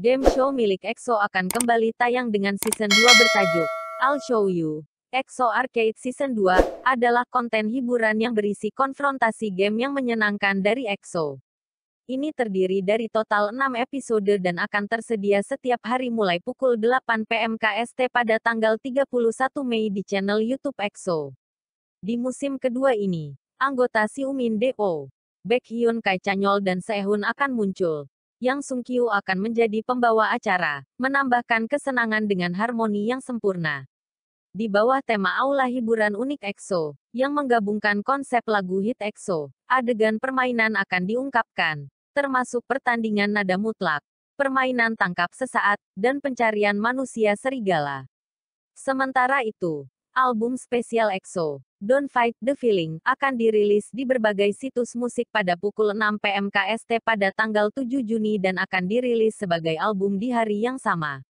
Game show milik EXO akan kembali tayang dengan season 2 bertajuk I'll Show You. EXO Arcade Season 2 adalah konten hiburan yang berisi konfrontasi game yang menyenangkan dari EXO. Ini terdiri dari total 6 episode dan akan tersedia setiap hari mulai pukul 8 PM KST pada tanggal 31 Mei di channel YouTube EXO. Di musim kedua ini, anggota Siumin Do, Baekhyun Kai Chanyol dan Sehun akan muncul. Yang Sungkyu akan menjadi pembawa acara, menambahkan kesenangan dengan harmoni yang sempurna. Di bawah tema aula hiburan unik EXO, yang menggabungkan konsep lagu hit EXO, adegan permainan akan diungkapkan, termasuk pertandingan nada mutlak, permainan tangkap sesaat, dan pencarian manusia serigala. Sementara itu, album spesial EXO, Don't Fight the Feeling, akan dirilis di berbagai situs musik pada pukul 6 PM KST pada tanggal 7 Juni dan akan dirilis sebagai album di hari yang sama.